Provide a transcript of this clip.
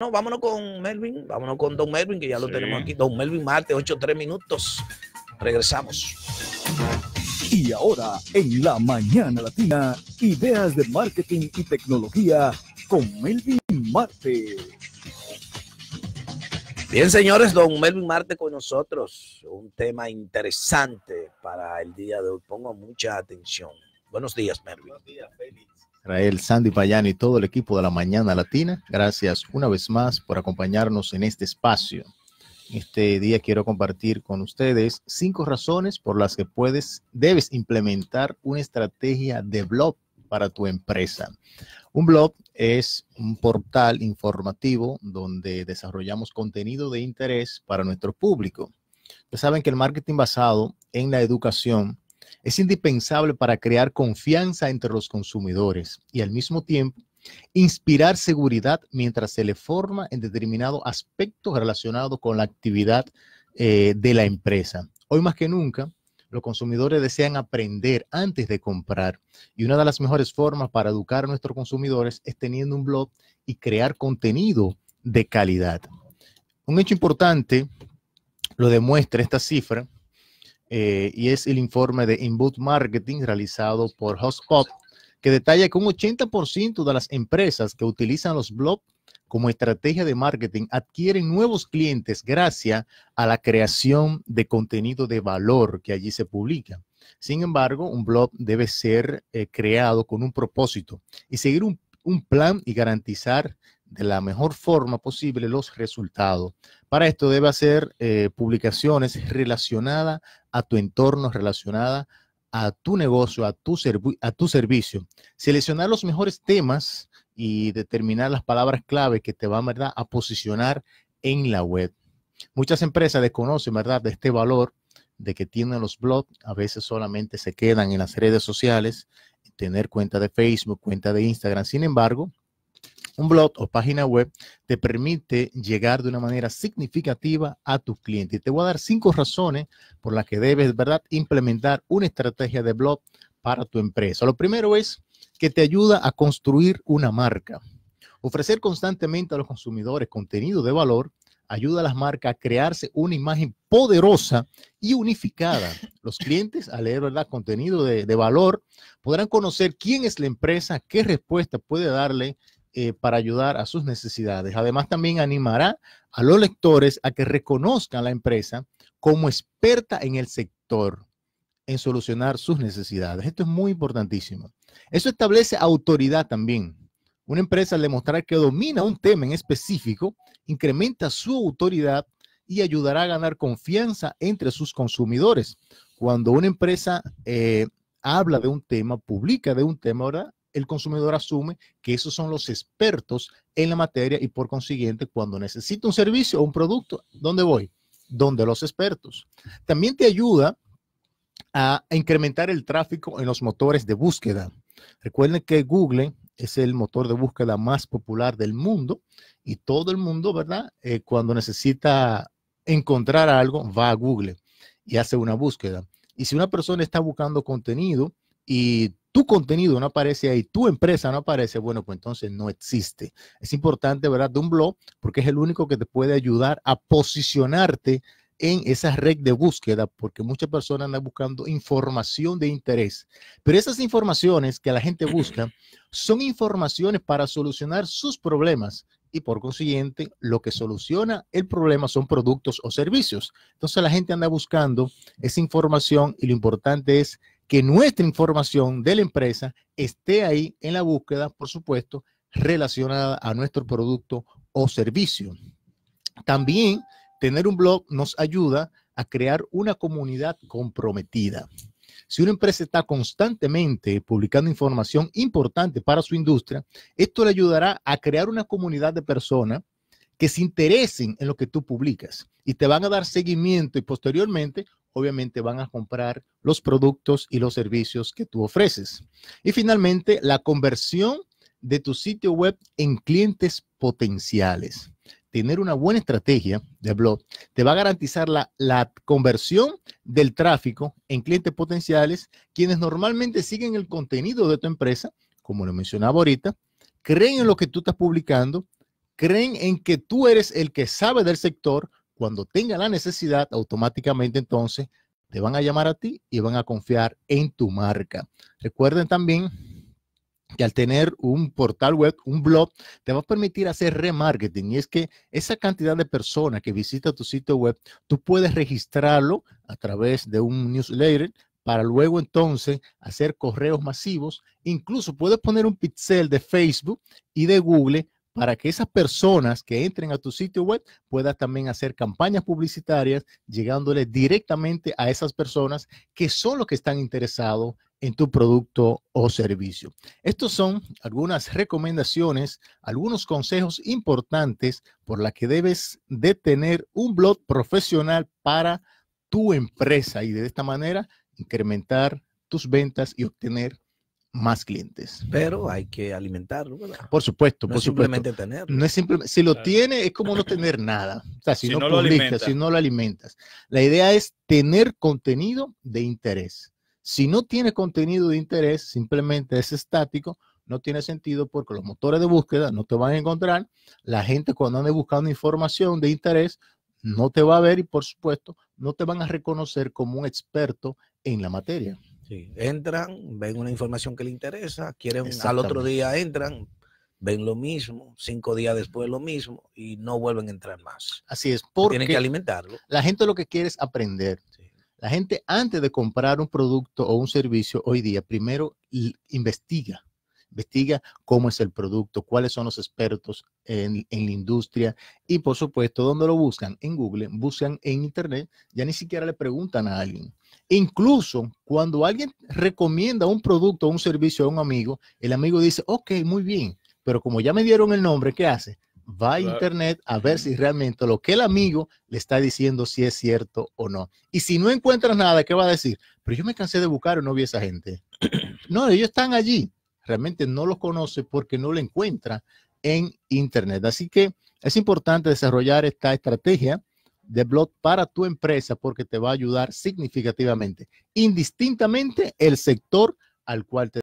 No, vámonos con Melvin, vámonos con Don Melvin, que ya lo tenemos aquí. Don Melvin Marte, 8-3 minutos. Regresamos. Y ahora, en la mañana latina, ideas de marketing y tecnología con Melvin Marte. Bien, señores, don Melvin Marte con nosotros. Un tema interesante para el día de hoy. Pongo mucha atención. Buenos días, Melvin. Buenos días, Félix. Rael, Sandy Payán y todo el equipo de la Mañana Latina, gracias una vez más por acompañarnos en este espacio. Este día quiero compartir con ustedes cinco razones por las que puedes, debes implementar una estrategia de blog para tu empresa. Un blog es un portal informativo donde desarrollamos contenido de interés para nuestro público. Ustedes saben que el marketing basado en la educación es indispensable para crear confianza entre los consumidores y al mismo tiempo inspirar seguridad mientras se le forma en determinados aspectos relacionados con la actividad eh, de la empresa. Hoy más que nunca, los consumidores desean aprender antes de comprar y una de las mejores formas para educar a nuestros consumidores es teniendo un blog y crear contenido de calidad. Un hecho importante lo demuestra esta cifra eh, y es el informe de Inbound Marketing realizado por HubSpot que detalla que un 80% de las empresas que utilizan los blogs como estrategia de marketing adquieren nuevos clientes gracias a la creación de contenido de valor que allí se publica. Sin embargo, un blog debe ser eh, creado con un propósito y seguir un, un plan y garantizar de la mejor forma posible los resultados. Para esto debe hacer eh, publicaciones relacionadas a tu entorno, relacionadas a tu negocio, a tu, a tu servicio. Seleccionar los mejores temas y determinar las palabras clave que te van a posicionar en la web. Muchas empresas desconocen ¿verdad? de este valor de que tienen los blogs, a veces solamente se quedan en las redes sociales, tener cuenta de Facebook, cuenta de Instagram. Sin embargo, un blog o página web te permite llegar de una manera significativa a tus clientes. Y te voy a dar cinco razones por las que debes, ¿verdad?, implementar una estrategia de blog para tu empresa. Lo primero es que te ayuda a construir una marca. Ofrecer constantemente a los consumidores contenido de valor ayuda a las marcas a crearse una imagen poderosa y unificada. Los clientes, al leer ¿verdad? contenido de, de, valor, podrán conocer quién es la empresa, qué respuesta puede darle eh, para ayudar a sus necesidades. Además, también animará a los lectores a que reconozcan a la empresa como experta en el sector en solucionar sus necesidades. Esto es muy importantísimo. Eso establece autoridad también. Una empresa al demostrar que domina un tema en específico, incrementa su autoridad y ayudará a ganar confianza entre sus consumidores. Cuando una empresa eh, habla de un tema, publica de un tema, ¿verdad? el consumidor asume que esos son los expertos en la materia y por consiguiente, cuando necesita un servicio o un producto, ¿dónde voy? Donde los expertos. También te ayuda a incrementar el tráfico en los motores de búsqueda. Recuerden que Google es el motor de búsqueda más popular del mundo y todo el mundo, ¿verdad? Eh, cuando necesita encontrar algo, va a Google y hace una búsqueda. Y si una persona está buscando contenido y tu contenido no aparece ahí, tu empresa no aparece, bueno, pues entonces no existe. Es importante, ¿verdad?, de un blog, porque es el único que te puede ayudar a posicionarte en esa red de búsqueda, porque muchas personas andan buscando información de interés. Pero esas informaciones que la gente busca son informaciones para solucionar sus problemas y por consiguiente lo que soluciona el problema son productos o servicios. Entonces la gente anda buscando esa información y lo importante es que nuestra información de la empresa esté ahí en la búsqueda, por supuesto, relacionada a nuestro producto o servicio. También tener un blog nos ayuda a crear una comunidad comprometida. Si una empresa está constantemente publicando información importante para su industria, esto le ayudará a crear una comunidad de personas que se interesen en lo que tú publicas y te van a dar seguimiento y posteriormente obviamente van a comprar los productos y los servicios que tú ofreces. Y finalmente, la conversión de tu sitio web en clientes potenciales. Tener una buena estrategia de blog te va a garantizar la, conversión del tráfico en clientes potenciales, quienes normalmente siguen el contenido de tu empresa, como lo mencionaba ahorita, creen en lo que tú estás publicando, creen en que tú eres el que sabe del sector, cuando tenga la necesidad, automáticamente entonces te van a llamar a ti y van a confiar en tu marca. Recuerden también que al tener un portal web, un blog, te va a permitir hacer remarketing. Y es que esa cantidad de personas que visita tu sitio web, tú puedes registrarlo a través de un newsletter, para luego entonces hacer correos masivos. Incluso puedes poner un pixel de Facebook y de Google para que esas personas que entren a tu sitio web puedan también hacer campañas publicitarias llegándole directamente a esas personas que son los que están interesados en tu producto o servicio. Estas son algunas recomendaciones, algunos consejos importantes por la que debes de tener un blog profesional para tu empresa y de esta manera incrementar tus ventas y obtener más clientes. Pero hay que alimentarlo, ¿verdad? Por supuesto, no es simplemente tenerlo. No es si lo tiene es como no tener nada. O sea, si, no, si no lo alimentas. La idea es tener contenido de interés. Si no tiene contenido de interés, simplemente es estático, no tiene sentido porque los motores de búsqueda no te van a encontrar. La gente cuando ande buscando información de interés no te va a ver y por supuesto no te van a reconocer como un experto en la materia. Entran, ven una información que le interesa, quieren al otro día entran, ven lo mismo, cinco días después lo mismo y no vuelven a entrar más. Así es, porque La gente lo que quiere es aprender. La gente antes de comprar un producto o un servicio hoy día, primero investiga investiga cómo es el producto, cuáles son los expertos en, la industria y por supuesto, ¿dónde lo buscan? En Google, buscan en Internet, ya ni siquiera le preguntan a alguien. Incluso cuando alguien recomienda un producto o un servicio a un amigo, el amigo dice, ok, muy bien, pero como ya me dieron el nombre, ¿qué hace? va a internet a ver si realmente lo que el amigo le está diciendo si es cierto o no. Y si no encuentras nada, ¿qué va a decir? Pero yo me cansé de buscar o no vi a esa gente. No, ellos están allí realmente no los conoce porque no lo encuentra en Internet. Así que es importante desarrollar esta estrategia de blog para tu empresa porque te va a ayudar significativamente, indistintamente el sector al cual te